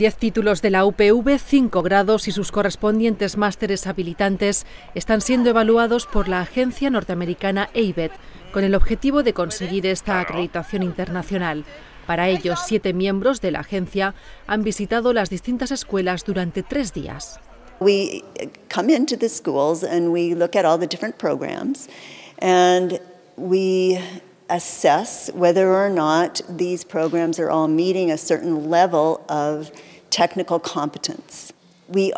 Diez títulos de la UPV, cinco grados y sus correspondientes másteres habilitantes están siendo evaluados por la agencia norteamericana ABET con el objetivo de conseguir esta acreditación internacional. Para ello, siete miembros de la agencia han visitado las distintas escuelas durante tres días. different programs and we assess whether or not these programs are all meeting a certain level of technical competence. We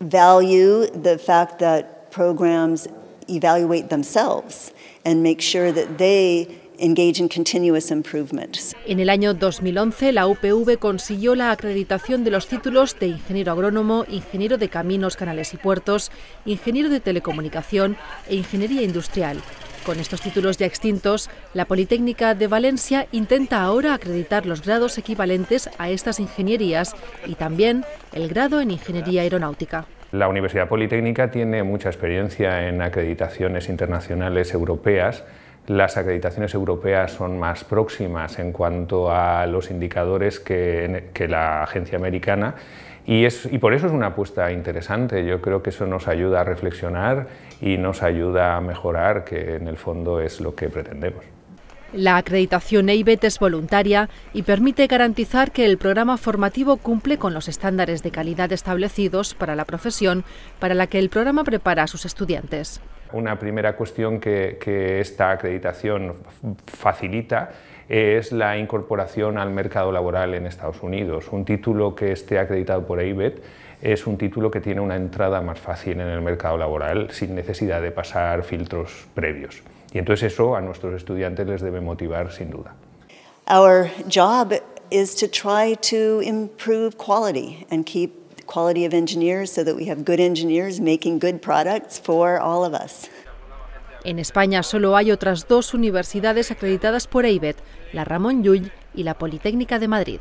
value the fact that programs evaluate themselves and make sure that they engage in continuous improvements. En el año 2011, la UPV consiguió la acreditación de los títulos de ingeniero agrónomo, ingeniero de caminos, canales y puertos, ingeniero de telecomunicación e ingeniería industrial, Con estos títulos ya extintos, la Politécnica de Valencia intenta ahora acreditar los grados equivalentes a estas ingenierías y también el grado en Ingeniería Aeronáutica. La Universidad Politécnica tiene mucha experiencia en acreditaciones internacionales europeas las acreditaciones europeas son más próximas en cuanto a los indicadores que, la agencia americana y, es, y, por eso es una apuesta interesante. Yo creo que eso nos ayuda a reflexionar y nos ayuda a mejorar, que en el fondo es lo que pretendemos. La acreditación EIBET es voluntaria y permite garantizar que el programa formativo cumple con los estándares de calidad establecidos para la profesión para la que el programa prepara a sus estudiantes. Una primera cuestión que, esta acreditación facilita es la incorporación al mercado laboral en Estados Unidos. Un título que esté acreditado por AIBET es un título que tiene una entrada más fácil en el mercado laboral sin necesidad de pasar filtros previos. Y entonces eso a nuestros estudiantes les debe motivar sin duda. Our job is to try to improve quality and keep quality of engineers so that we have good engineers making good products for all of us. En España solo hay otras dos universidades acreditadas por EIBET, la Ramón Llull y la Politécnica de Madrid.